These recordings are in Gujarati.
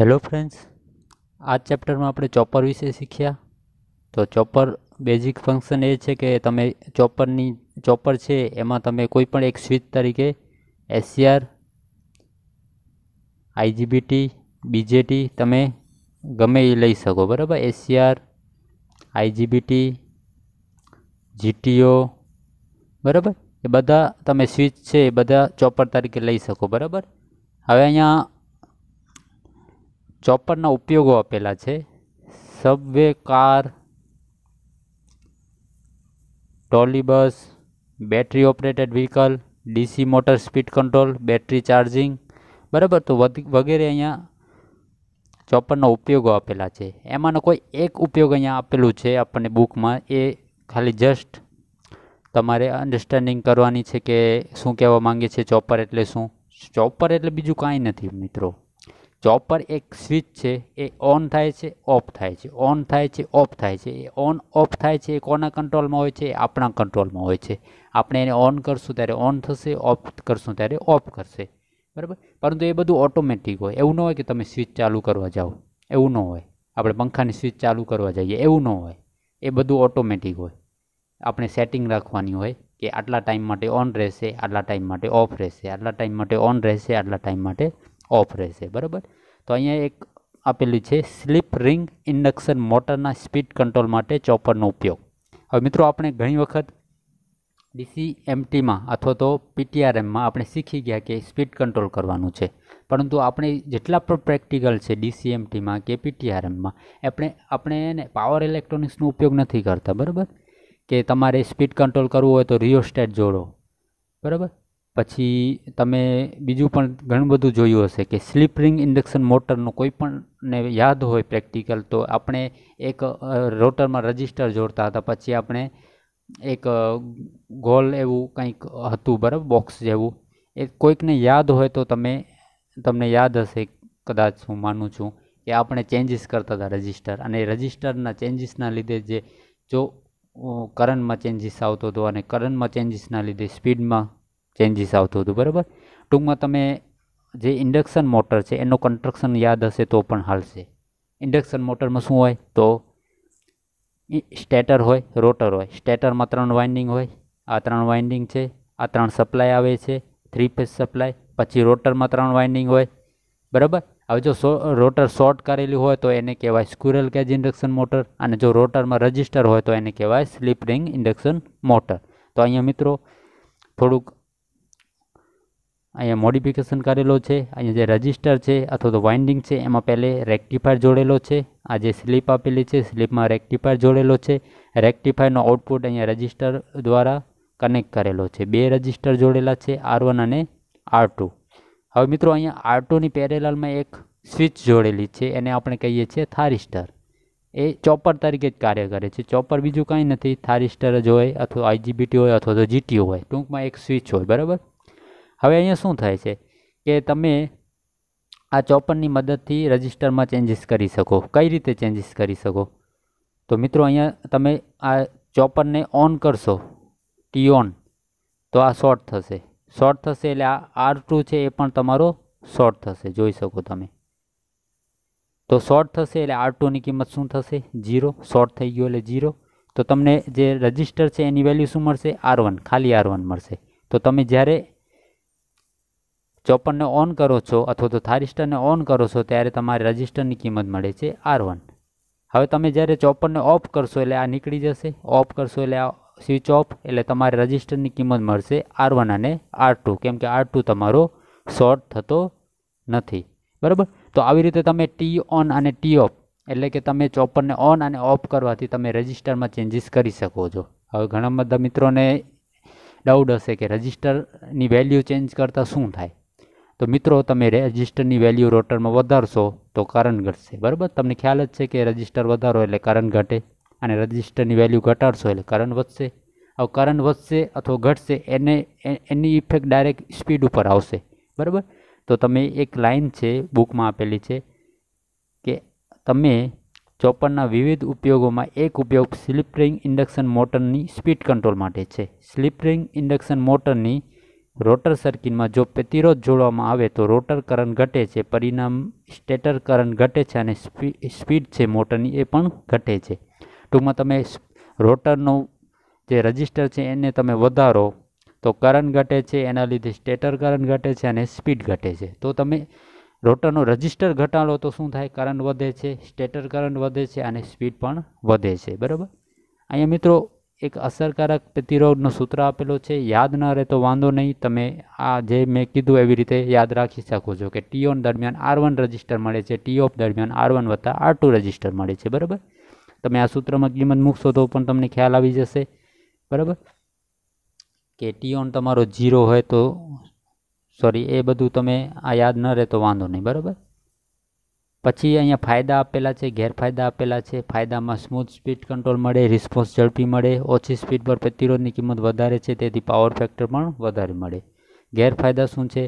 હેલો ફ્રેન્ડ્સ આ ચેપ્ટરમાં આપણે ચોપર વિશે શીખ્યા તો ચોપર બેઝિક ફંક્શન એ છે કે તમે ચોપરની ચોપર છે એમાં તમે કોઈ પણ એક સ્વિચ તરીકે એસસીઆર આઈજીબીટી બીજેટી તમે ગમે એ લઈ શકો બરાબર એસસીઆર આઈજીબીટી જીટીઓ બરાબર એ બધા તમે સ્વિચ છે એ બધા ચોપર તરીકે લઈ શકો બરાબર હવે અહીંયા ચોપરના ઉપયોગો આપેલા છે subway car trolley bus battery operated vehicle DC motor speed control battery charging બરાબર તો વગેરે અહીંયા ચોપરના ઉપયોગો આપેલા છે એમાંનો કોઈ એક ઉપયોગ અહીંયા આપેલું છે આપણને બુકમાં એ ખાલી જસ્ટ તમારે અન્ડરસ્ટેન્ડિંગ કરવાની છે કે શું કહેવા માંગે છે ચોપર એટલે શું ચોપર એટલે બીજું કાંઈ નથી મિત્રો ચોપર એક સ્વિચ છે એ ઓન થાય છે ઓફ થાય છે ઓન થાય છે ઓફ થાય છે એ ઓન ઓફ થાય છે એ કોના કંટ્રોલમાં હોય છે એ આપણા કંટ્રોલમાં હોય છે આપણે એને ઓન કરશું ત્યારે ઓન થશે ઓફ કરશું ત્યારે ઓફ કરશે બરાબર પરંતુ એ બધું ઓટોમેટિક હોય એવું ન હોય કે તમે સ્વિચ ચાલુ કરવા જાઓ એવું ન હોય આપણે પંખાની સ્વિચ ચાલુ કરવા જઈએ એવું ન હોય એ બધું ઓટોમેટિક હોય આપણે સેટિંગ રાખવાની હોય કે આટલા ટાઈમ માટે ઓન રહેશે આટલા ટાઈમ માટે ઓફ રહેશે આટલા ટાઈમ માટે ઓન રહેશે આટલા ટાઈમ માટે ઓફ રહેશે બરાબર તો અહીંયા એક આપેલી છે સ્લીપ રિંગ ઇન્ડક્શન મોટરના સ્પીડ કંટ્રોલ માટે ચોપરનો ઉપયોગ હવે મિત્રો આપણે ઘણી વખત ડીસી એમટીમાં અથવા તો પીટીઆરએમમાં આપણે શીખી ગયા કે સ્પીડ કંટ્રોલ કરવાનું છે પરંતુ આપણે જેટલા પણ પ્રેક્ટિકલ છે ડીસી એમટીમાં કે પીટીઆરએમમાં આપણે આપણે એને પાવર ઇલેક્ટ્રોનિક્સનો ઉપયોગ નથી કરતા બરાબર કે તમારે સ્પીડ કંટ્રોલ કરવું હોય તો રિયોસ્ટેટ જોડો બરાબર પછી તમે બીજું પણ ઘણું બધું જોયું હશે કે સ્લીપરિંગ ઇન્ડક્શન મોટરનું કોઈ ને યાદ હોય પ્રેક્ટિકલ તો આપણે એક રોટરમાં રજિસ્ટર જોડતા હતા પછી આપણે એક ગોલ એવું કંઈક હતું બરાબર બોક્સ જેવું એ કોઈકને યાદ હોય તો તમે તમને યાદ હશે કદાચ હું માનું છું કે આપણે ચેન્જીસ કરતા હતા રજિસ્ટર અને રજીસ્ટરના ચેન્જીસના લીધે જે જો કરંટમાં ચેન્જીસ આવતો હતો અને કરંટમાં ચેન્જીસના લીધે સ્પીડમાં ચેન્જીસ આવતું હતું બરાબર ટૂંકમાં તમે જે ઇન્ડક્શન મોટર છે એનો કન્સ્ટ્રક્શન યાદ હશે તો પણ હાલશે ઇન્ડક્શન મોટરમાં શું હોય તો સ્ટેટર હોય રોટર હોય સ્ટેટરમાં ત્રણ વાઇન્ડિંગ હોય આ ત્રણ વાઇન્ડિંગ છે આ ત્રણ સપ્લાય આવે છે થ્રી ફેઝ સપ્લાય પછી રોટરમાં ત્રણ વાઇન્ડિંગ હોય બરાબર હવે જો રોટર શોર્ટ કરેલી હોય તો એને કહેવાય સ્ક્યુરલ કેજ ઇન્ડક્શન મોટર અને જો રોટરમાં રજિસ્ટર હોય તો એને કહેવાય સ્લીપ રિંગ ઇન્ડક્શન મોટર તો અહીંયા મિત્રો થોડુંક અહીંયા મોડિફિકેશન કરેલો છે અહીંયા જે રજિસ્ટર છે અથવા તો વાઇન્ડિંગ છે એમાં પહેલે રેક્ટિફાયર જોડેલો છે આ જે સ્લીપ આપેલી છે સ્લીપમાં રેક્ટિફાયર જોડેલો છે રેક્ટિફાયરનો આઉટપુટ અહીંયા રજિસ્ટર દ્વારા કનેક્ટ કરેલો છે બે રજિસ્ટર જોડેલા છે આર વન અને આર હવે મિત્રો અહીંયા આર ટુની પેરેલલમાં એક સ્વિચ જોડેલી છે એને આપણે કહીએ છીએ થારિસ્ટર એ ચોપર તરીકે જ કાર્ય કરે છે ચોપર બીજું કાંઈ નથી થારિસ્ટર જ હોય અથવા આઈજીબીટી હોય અથવા તો જીટી હોય ટૂંકમાં એક સ્વિચ હોય બરાબર હવે અહીંયા શું થાય છે કે તમે આ ચોપનની મદદથી રજિસ્ટરમાં ચેન્જીસ કરી શકો કઈ રીતે ચેન્જીસ કરી શકો તો મિત્રો અહીંયા તમે આ ચોપનને ઓન કરશો ટી ઓન તો આ શોર્ટ થશે શોર્ટ થશે એટલે આ આર ટુ છે એ પણ તમારો શોર્ટ થશે જોઈ શકો તમે તો શોર્ટ થશે એટલે આર ટુની કિંમત શું થશે જીરો શોર્ટ થઈ ગયો એટલે જીરો તો તમને જે રજિસ્ટર છે એની વેલ્યુ શું મળશે આર વન ખાલી આર વન મળશે તો તમે જ્યારે ચોપનને ઓન કરો છો અથવા તો થારિસ્ટરને ઓન કરો છો ત્યારે તમારે રજિસ્ટરની કિંમત મળે છે આર વન હવે તમે જ્યારે ચોપનને ઓફ કરશો એટલે આ નીકળી જશે ઓફ કરશો એટલે આ સ્વિચ ઓફ એટલે તમારે રજિસ્ટરની કિંમત મળશે આર વન અને આર ટુ કેમ કે આર ટુ તમારો શોર્ટ થતો નથી બરાબર તો આવી રીતે તમે ટી ઓન અને ટી ઓફ એટલે કે તમે ચોપરને ઓન અને ઓફ કરવાથી તમે રજિસ્ટરમાં ચેન્જીસ કરી શકો છો હવે ઘણા બધા મિત્રોને ડાઉટ હશે કે રજિસ્ટરની વેલ્યુ ચેન્જ કરતાં શું થાય તો મિત્રો તમે રજિસ્ટરની વેલ્યુ રોટરમાં વધારશો તો કરંટ ઘટશે બરાબર તમને ખ્યાલ જ છે કે રજિસ્ટર વધારો એટલે કરંટ ઘટે અને રજિસ્ટરની વેલ્યુ ઘટાડશો એટલે કરંટ વધશે હવે કરંટ વધશે અથવા ઘટશે એને એની ઇફેક્ટ ડાયરેક્ટ સ્પીડ ઉપર આવશે બરાબર તો તમે એક લાઇન છે બુકમાં આપેલી છે કે તમે ચોપરના વિવિધ ઉપયોગોમાં એક ઉપયોગ સ્લીપ રિંગ ઇન્ડક્શન મોટરની સ્પીડ કંટ્રોલ માટે છે સ્લીપ રિંગ ઇન્ડક્શન મોટરની રોટર સર્કિટમાં જો પ્રતિરોધ જોડવામાં આવે તો રોટર કરંટ ઘટે છે પરિણામ સ્ટેટર કરંટ ઘટે છે અને સ્પીડ છે મોટરની એ પણ ઘટે છે ટૂંકમાં તમે રોટરનો જે રજિસ્ટર છે એને તમે વધારો તો કરંટ ઘટે છે એના લીધે સ્ટેટર કરંટ ઘટે છે અને સ્પીડ ઘટે છે તો તમે રોટરનો રજિસ્ટર ઘટાડો તો શું થાય કરંટ વધે છે સ્ટેટર કરંટ વધે છે અને સ્પીડ પણ વધે છે બરાબર અહીંયા મિત્રો એક અસરકારક પ્રતિરોગનો સૂત્ર આપેલો છે યાદ ન રહે તો વાંધો નહીં તમે આ જે મેં કીધું એવી રીતે યાદ રાખી શકો છો કે ટી ઓન દરમિયાન આર વન રજિસ્ટર મળે છે ટી ઓફ દરમિયાન આર વન વત્તા આર ટુ રજિસ્ટર મળે છે બરાબર તમે આ સૂત્રમાં કિંમત મૂકશો તો પણ તમને ખ્યાલ આવી જશે બરાબર કે ટી ઓન તમારો ઝીરો હોય તો સોરી એ બધું તમે આ યાદ ન રહે તો વાંધો નહીં બરાબર પછી અહીંયા ફાયદા આપેલા છે ગેરફાયદા આપેલા છે ફાયદામાં સ્મૂથ સ્પીડ કંટ્રોલ મળે રિસ્પોન્સ ઝડપી મળે ઓછી સ્પીડ પર પ્રતિરોધની કિંમત વધારે છે તેથી પાવર ફેક્ટર પણ વધારે મળે ગેરફાયદા શું છે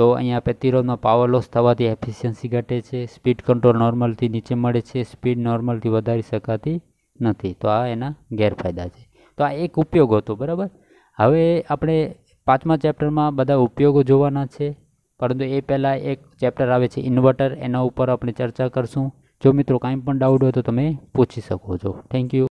તો અહીંયા પ્રતિરોધમાં પાવર લોસ થવાથી એફિશિયન્સી ઘટે છે સ્પીડ કંટ્રોલ નોર્મલથી નીચે મળે છે સ્પીડ નોર્મલથી વધારી શકાતી નથી તો આ એના ગેરફાયદા છે તો આ એક ઉપયોગ હતો બરાબર હવે આપણે પાંચમા ચેપ્ટરમાં બધા ઉપયોગો જોવાના છે પરંતુ એ પહેલાં એક ચેપ્ટર આવે છે ઇન્વર્ટર એના ઉપર આપણે ચર્ચા કરશું જો મિત્રો કાંઈ પણ ડાઉટ હોય તો તમે પૂછી શકો છો થેન્ક યુ